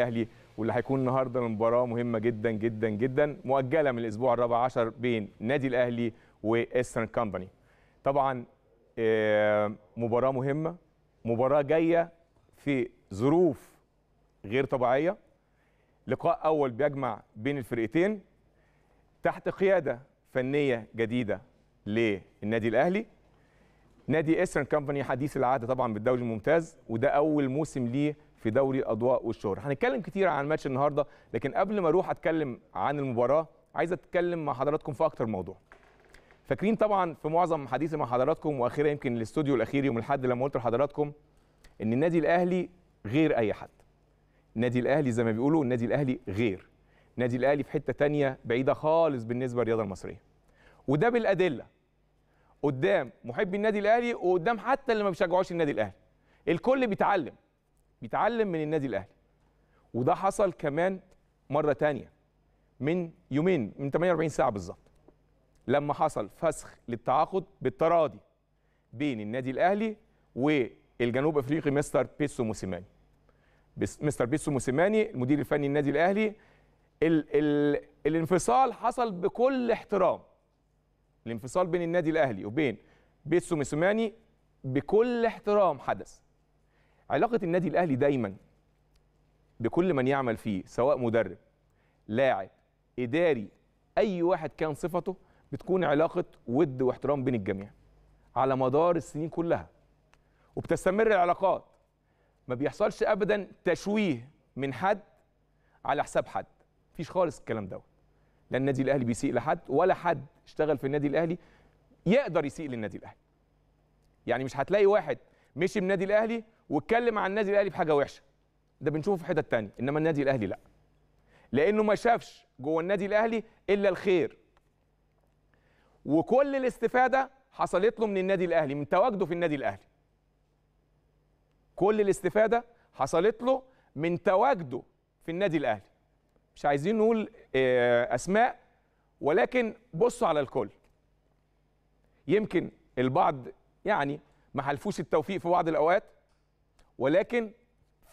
الاهلي واللي هيكون النهارده المباراه مهمه جدا جدا جدا مؤجله من الاسبوع الرابع عشر بين نادي الاهلي وايسترن كومباني طبعا آه، مباراه مهمه مباراه جايه في ظروف غير طبيعيه لقاء اول بيجمع بين الفرقتين تحت قياده فنيه جديده للنادي الاهلي نادي ايسترن كومباني حديث العهد طبعا بالدوري الممتاز وده اول موسم ليه في دوري الاضواء والشهر هنتكلم كتير عن ماتش النهارده لكن قبل ما اروح اتكلم عن المباراه عايز اتكلم مع حضراتكم في اكتر موضوع فاكرين طبعا في معظم حديثي مع حضراتكم واخيرا يمكن الاستوديو الاخير يوم الاحد لما قلت لحضراتكم ان النادي الاهلي غير اي حد النادي الاهلي زي ما بيقولوا النادي الاهلي غير النادي الاهلي في حته تانية بعيده خالص بالنسبه للرياضه المصريه وده بالادله قدام محبي النادي الاهلي وقدام حتى اللي ما بيشجعوش النادي الاهلي الكل بيتعلم بيتعلم من النادي الاهلي وده حصل كمان مره تانية من يومين من 48 ساعه بالظبط لما حصل فسخ للتعاقد بالتراضي بين النادي الاهلي والجنوب افريقي مستر بيسو موسيماني مستر بيسو موسيماني المدير الفني النادي الاهلي ال ال الانفصال حصل بكل احترام الانفصال بين النادي الاهلي وبين بيسو موسيماني بكل احترام حدث علاقه النادي الاهلي دايما بكل من يعمل فيه سواء مدرب لاعب اداري اي واحد كان صفته بتكون علاقه ود واحترام بين الجميع على مدار السنين كلها وبتستمر العلاقات ما بيحصلش ابدا تشويه من حد على حساب حد مفيش خالص الكلام دوت لا النادي الاهلي بيسيء لحد ولا حد اشتغل في النادي الاهلي يقدر يسيء للنادي الاهلي يعني مش هتلاقي واحد مشي من النادي الاهلي واتكلم عن النادي الاهلي بحاجه وحشه ده بنشوفه في حتت ثانيه انما النادي الاهلي لا لانه ما شافش جوه النادي الاهلي الا الخير وكل الاستفاده حصلت له من النادي الاهلي من تواجده في النادي الاهلي كل الاستفاده حصلت له من تواجده في النادي الاهلي مش عايزين نقول آه، اسماء ولكن بصوا على الكل يمكن البعض يعني ما حلفوش التوفيق في بعض الاوقات ولكن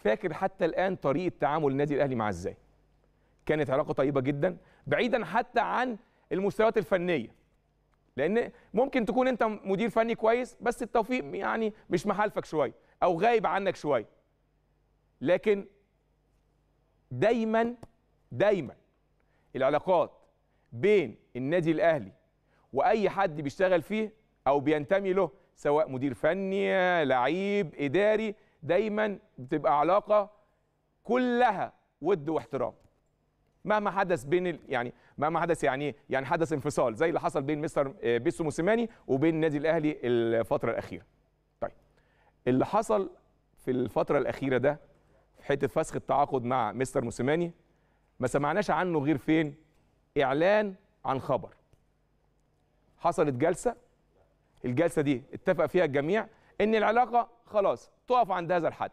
فاكر حتى الان طريقه تعامل النادي الاهلي مع ازاي كانت علاقه طيبه جدا بعيدا حتى عن المستويات الفنيه لان ممكن تكون انت مدير فني كويس بس التوفيق يعني مش محالفك شويه او غايب عنك شويه لكن دايما دايما العلاقات بين النادي الاهلي واي حد بيشتغل فيه او بينتمي له سواء مدير فني لعيب اداري دايما بتبقى علاقه كلها ود واحترام مهما حدث بين ال... يعني مهما حدث يعني ايه؟ يعني حدث انفصال زي اللي حصل بين مستر آه، بيسو موسيماني وبين النادي الاهلي الفتره الاخيره. طيب اللي حصل في الفتره الاخيره ده في حته فسخ التعاقد مع مستر موسيماني ما سمعناش عنه غير فين؟ اعلان عن خبر. حصلت جلسه الجلسه دي اتفق فيها الجميع ان العلاقه خلاص تقف عند هذا الحد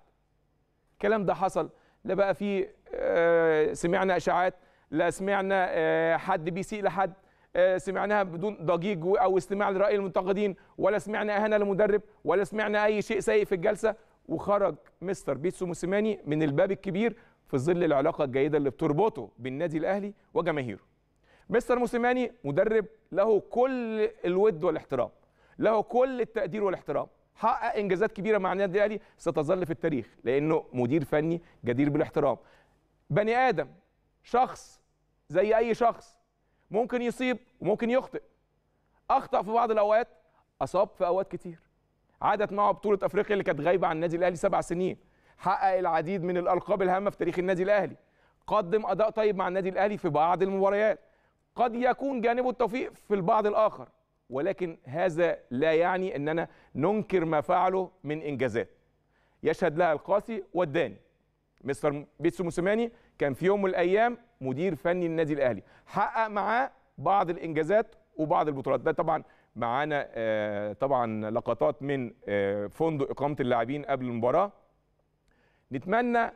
الكلام ده حصل لا بقى في آه، سمعنا اشاعات لا سمعنا آه، حد بيسيء لحد آه، سمعناها بدون ضجيج او استماع لراي المنتقدين ولا سمعنا اهانه لمدرب ولا سمعنا اي شيء سيء في الجلسه وخرج مستر بيتسو موسيماني من الباب الكبير في ظل العلاقه الجيده اللي بتربطه بالنادي الاهلي وجماهيره. مستر موسيماني مدرب له كل الود والاحترام، له كل التقدير والاحترام، حقق انجازات كبيره مع النادي الاهلي ستظل في التاريخ لانه مدير فني جدير بالاحترام بني ادم شخص زي اي شخص ممكن يصيب وممكن يخطئ اخطا في بعض الاوقات اصاب في اوقات كتير عادت معه بطوله افريقيا اللي كانت غايبه عن النادي الاهلي سبع سنين حقق العديد من الالقاب الهامه في تاريخ النادي الاهلي قدم اداء طيب مع النادي الاهلي في بعض المباريات قد يكون جانبه التوفيق في البعض الاخر ولكن هذا لا يعني أننا ننكر ما فعله من إنجازات يشهد لها القاسي والداني مستر بيتسو موسيماني كان في يوم من الأيام مدير فني النادي الأهلي حقق معاه بعض الإنجازات وبعض البطولات ده طبعا معانا آه، طبعا لقطات من آه، فندق إقامة اللاعبين قبل المباراة نتمنى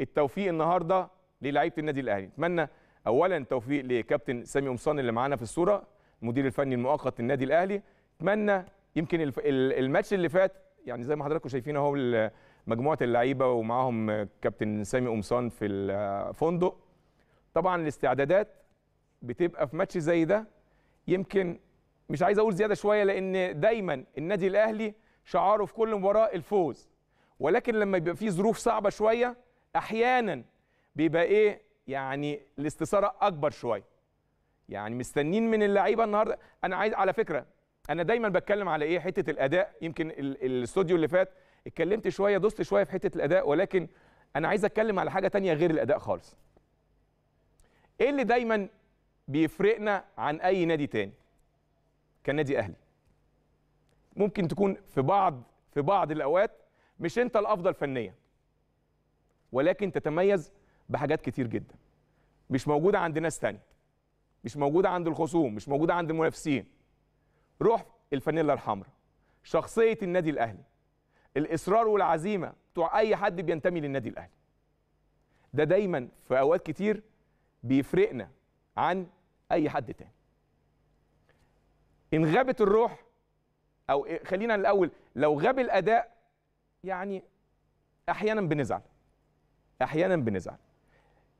التوفيق النهارده للعيبه النادي الاهلي نتمنى اولا توفيق لكابتن سامي قمصان اللي معانا في الصوره المدير الفني المؤقت للنادي الاهلي اتمنى يمكن الماتش اللي فات يعني زي ما حضراتكم شايفين اهو مجموعه اللعيبه ومعاهم كابتن سامي قمصان في الفندق طبعا الاستعدادات بتبقى في ماتش زي ده يمكن مش عايز اقول زياده شويه لان دايما النادي الاهلي شعاره في كل مباراه الفوز ولكن لما بيبقى في ظروف صعبه شويه احيانا بيبقى ايه يعني الاستثاره اكبر شويه يعني مستنين من اللعيبه النهارده انا عايز على فكره انا دايما بتكلم على ايه حته الاداء يمكن الاستوديو اللي فات اتكلمت شويه دوست شويه في حته الاداء ولكن انا عايز اتكلم على حاجه تانية غير الاداء خالص ايه اللي دايما بيفرقنا عن اي نادي تاني كنادي اهلي ممكن تكون في بعض في بعض الاوقات مش انت الافضل فنيا ولكن تتميز بحاجات كتير جدا مش موجوده عند ناس تانية مش موجوده عند الخصوم مش موجوده عند المنافسين روح الفانيلا الحمراء شخصيه النادي الاهلي الاصرار والعزيمه بتوع اي حد بينتمي للنادي الاهلي ده دايما في اوقات كتير بيفرقنا عن اي حد تاني ان غابت الروح او إيه، خلينا الاول لو غاب الاداء يعني احيانا بنزعل احيانا بنزعل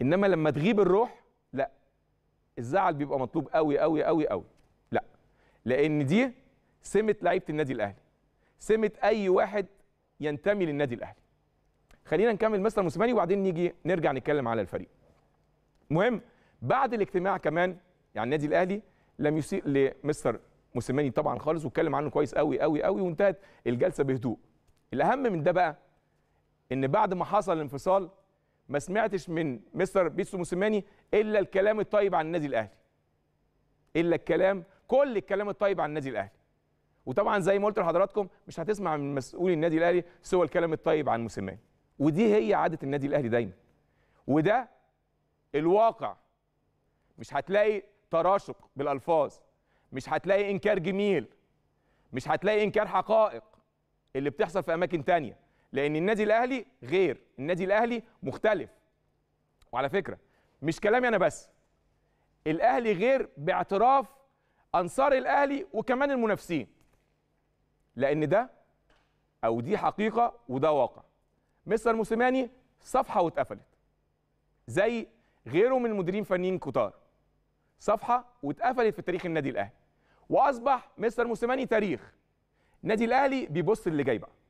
انما لما تغيب الروح الزعل بيبقى مطلوب قوي قوي قوي قوي لا لان دي سمه لعيبه النادي الاهلي سمه اي واحد ينتمي للنادي الاهلي خلينا نكمل مستر موسيماني وبعدين نيجي نرجع نتكلم على الفريق مهم بعد الاجتماع كمان يعني النادي الاهلي لم يسيء لمستر موسيماني طبعا خالص واتكلم عنه كويس قوي قوي قوي وانتهت الجلسه بهدوء الاهم من ده بقى ان بعد ما حصل الانفصال ما سمعتش من مستر بيتسو موسيماني الا الكلام الطيب عن النادي الاهلي الا الكلام كل الكلام الطيب عن النادي الاهلي وطبعا زي ما قلت لحضراتكم مش هتسمع من مسؤول النادي الاهلي سوى الكلام الطيب عن موسيماني ودي هي عاده النادي الاهلي دايما وده الواقع مش هتلاقي تراشق بالالفاظ مش هتلاقي انكار جميل مش هتلاقي انكار حقائق اللي بتحصل في اماكن تانية لان النادي الاهلي غير النادي الاهلي مختلف وعلى فكره مش كلامي انا بس الاهلي غير باعتراف انصار الاهلي وكمان المنافسين لان ده او دي حقيقه وده واقع مستر موسيماني صفحه واتقفلت زي غيره من مديرين فنيين كتار صفحه واتقفلت في تاريخ النادي الاهلي واصبح مستر موسيماني تاريخ النادي الاهلي بيبص اللي جاي بقى